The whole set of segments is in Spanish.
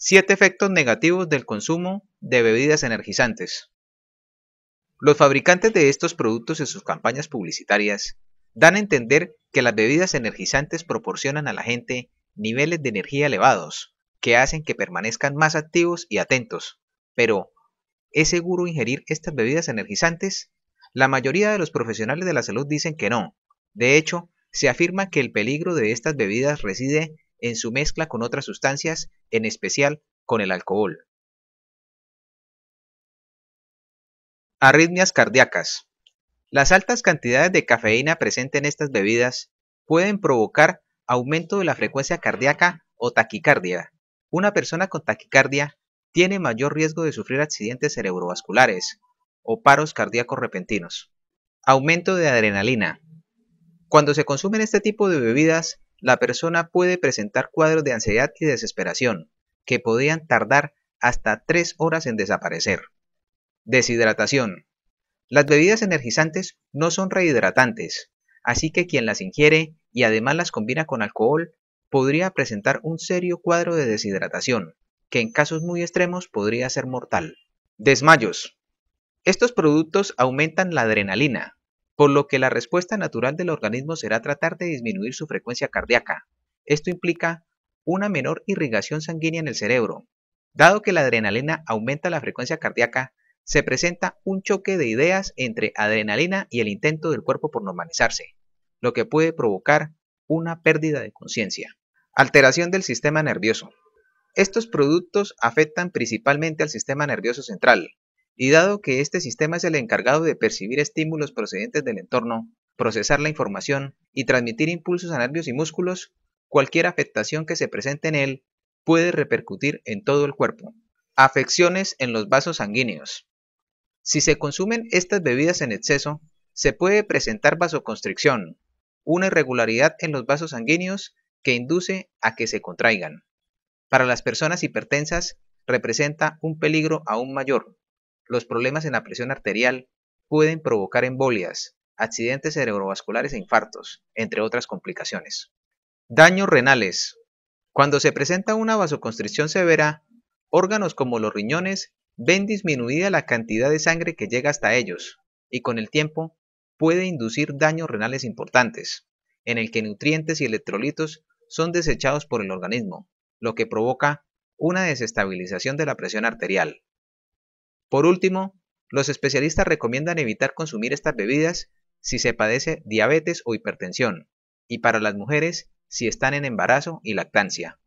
Siete efectos negativos del consumo de bebidas energizantes. Los fabricantes de estos productos en sus campañas publicitarias dan a entender que las bebidas energizantes proporcionan a la gente niveles de energía elevados, que hacen que permanezcan más activos y atentos. Pero, ¿es seguro ingerir estas bebidas energizantes? La mayoría de los profesionales de la salud dicen que no. De hecho, se afirma que el peligro de estas bebidas reside en su mezcla con otras sustancias, en especial con el alcohol. Arritmias cardíacas. Las altas cantidades de cafeína presentes en estas bebidas pueden provocar aumento de la frecuencia cardíaca o taquicardia. Una persona con taquicardia tiene mayor riesgo de sufrir accidentes cerebrovasculares o paros cardíacos repentinos. Aumento de adrenalina. Cuando se consumen este tipo de bebidas, la persona puede presentar cuadros de ansiedad y desesperación, que podrían tardar hasta tres horas en desaparecer. Deshidratación. Las bebidas energizantes no son rehidratantes, así que quien las ingiere y además las combina con alcohol podría presentar un serio cuadro de deshidratación, que en casos muy extremos podría ser mortal. Desmayos. Estos productos aumentan la adrenalina, por lo que la respuesta natural del organismo será tratar de disminuir su frecuencia cardíaca. Esto implica una menor irrigación sanguínea en el cerebro. Dado que la adrenalina aumenta la frecuencia cardíaca, se presenta un choque de ideas entre adrenalina y el intento del cuerpo por normalizarse, lo que puede provocar una pérdida de conciencia. Alteración del sistema nervioso. Estos productos afectan principalmente al sistema nervioso central, y dado que este sistema es el encargado de percibir estímulos procedentes del entorno, procesar la información y transmitir impulsos a nervios y músculos, cualquier afectación que se presente en él puede repercutir en todo el cuerpo. Afecciones en los vasos sanguíneos. Si se consumen estas bebidas en exceso, se puede presentar vasoconstricción, una irregularidad en los vasos sanguíneos que induce a que se contraigan. Para las personas hipertensas representa un peligro aún mayor, los problemas en la presión arterial pueden provocar embolias, accidentes cerebrovasculares e infartos, entre otras complicaciones. Daños renales. Cuando se presenta una vasoconstricción severa, órganos como los riñones ven disminuida la cantidad de sangre que llega hasta ellos y con el tiempo puede inducir daños renales importantes, en el que nutrientes y electrolitos son desechados por el organismo, lo que provoca una desestabilización de la presión arterial, por último, los especialistas recomiendan evitar consumir estas bebidas si se padece diabetes o hipertensión, y para las mujeres si están en embarazo y lactancia.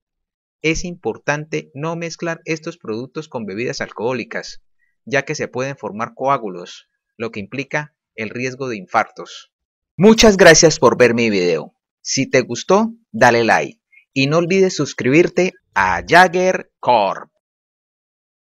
Es importante no mezclar estos productos con bebidas alcohólicas, ya que se pueden formar coágulos, lo que implica el riesgo de infartos. Muchas gracias por ver mi video. Si te gustó, dale like y no olvides suscribirte a Jagger Corp.